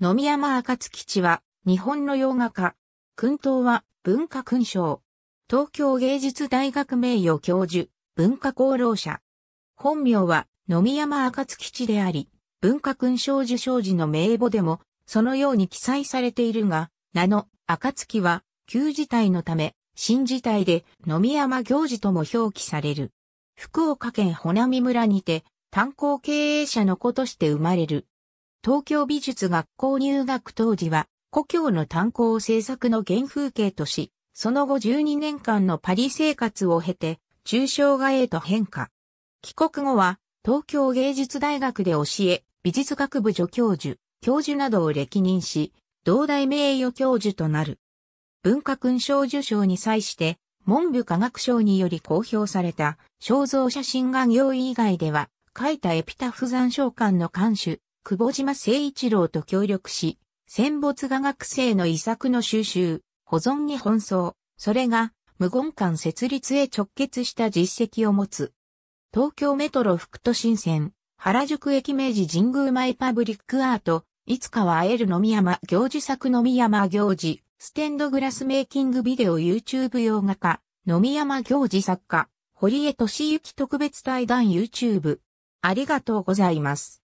野見山暁吉は、日本の洋画家。君東は、文化勲章。東京芸術大学名誉教授、文化功労者。本名は、野見山暁吉であり、文化勲章受章時の名簿でも、そのように記載されているが、名の、暁は、旧事態のため、新事態で、野見山行事とも表記される。福岡県穂波村にて、炭鉱経営者の子として生まれる。東京美術学校入学当時は、故郷の炭鉱制作の原風景とし、その後12年間のパリ生活を経て、抽象画へと変化。帰国後は、東京芸術大学で教え、美術学部助教授、教授などを歴任し、同大名誉教授となる。文化勲章受章に際して、文部科学省により公表された肖像写真画業以外では、書いたエピタフ残賞館の監修、久保島誠一郎と協力し、戦没画学生の遺作の収集、保存に奔走、それが無言館設立へ直結した実績を持つ。東京メトロ副都心線、原宿駅明治神宮前パブリックアート、いつかは会える飲み山行事作飲み山行事、ステンドグラスメイキングビデオ YouTube 洋画家、飲み山行事作家、堀江敏行特別対談 YouTube。ありがとうございます。